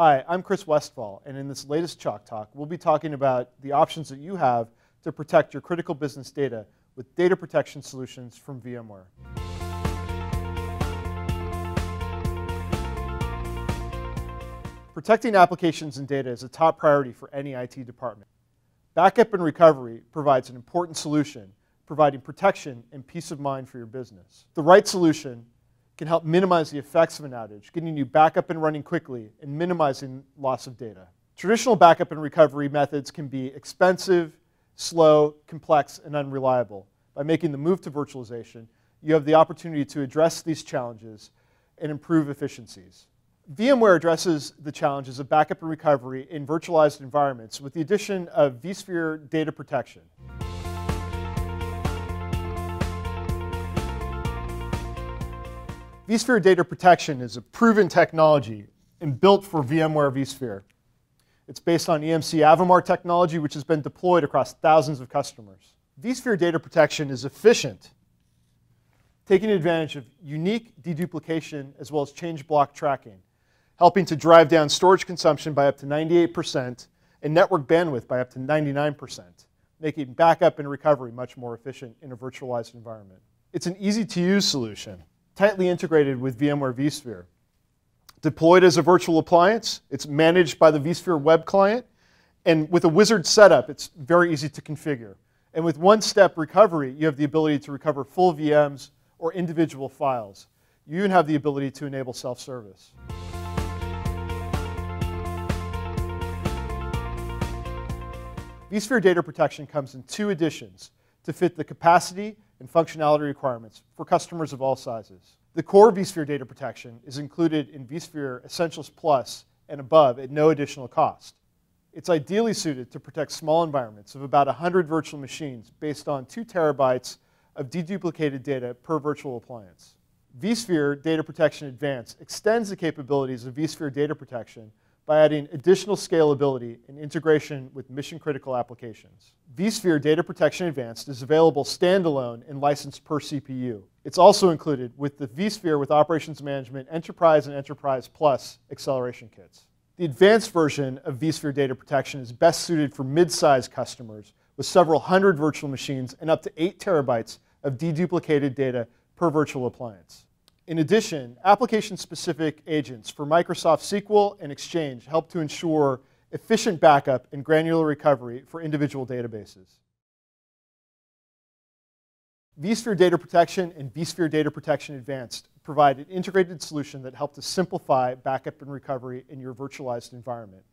Hi, I'm Chris Westfall, and in this latest Chalk Talk, we'll be talking about the options that you have to protect your critical business data with data protection solutions from VMware. Protecting applications and data is a top priority for any IT department. Backup and recovery provides an important solution, providing protection and peace of mind for your business. The right solution can help minimize the effects of an outage, getting you back up and running quickly and minimizing loss of data. Traditional backup and recovery methods can be expensive, slow, complex, and unreliable. By making the move to virtualization, you have the opportunity to address these challenges and improve efficiencies. VMware addresses the challenges of backup and recovery in virtualized environments with the addition of vSphere data protection. vSphere Data Protection is a proven technology and built for VMware vSphere. It's based on EMC Avamar technology, which has been deployed across thousands of customers. vSphere Data Protection is efficient, taking advantage of unique deduplication as well as change block tracking, helping to drive down storage consumption by up to 98% and network bandwidth by up to 99%, making backup and recovery much more efficient in a virtualized environment. It's an easy-to-use solution tightly integrated with VMware vSphere. Deployed as a virtual appliance, it's managed by the vSphere web client, and with a wizard setup, it's very easy to configure. And with one-step recovery, you have the ability to recover full VMs or individual files. You even have the ability to enable self-service. vSphere data protection comes in two editions to fit the capacity and functionality requirements for customers of all sizes. The core vSphere data protection is included in vSphere Essentials Plus and above at no additional cost. It's ideally suited to protect small environments of about 100 virtual machines based on 2 terabytes of deduplicated data per virtual appliance. vSphere Data Protection Advanced extends the capabilities of vSphere Data Protection by adding additional scalability and integration with mission critical applications. vSphere Data Protection Advanced is available standalone and licensed per CPU. It's also included with the vSphere with Operations Management Enterprise and Enterprise Plus acceleration kits. The advanced version of vSphere Data Protection is best suited for mid-sized customers with several hundred virtual machines and up to 8 terabytes of deduplicated data per virtual appliance. In addition, application-specific agents for Microsoft SQL and Exchange help to ensure efficient backup and granular recovery for individual databases. vSphere Data Protection and vSphere Data Protection Advanced provide an integrated solution that helps to simplify backup and recovery in your virtualized environment.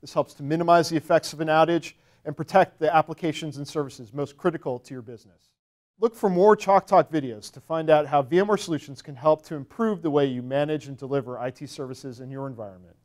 This helps to minimize the effects of an outage and protect the applications and services most critical to your business. Look for more Chalk Talk videos to find out how VMware Solutions can help to improve the way you manage and deliver IT services in your environment.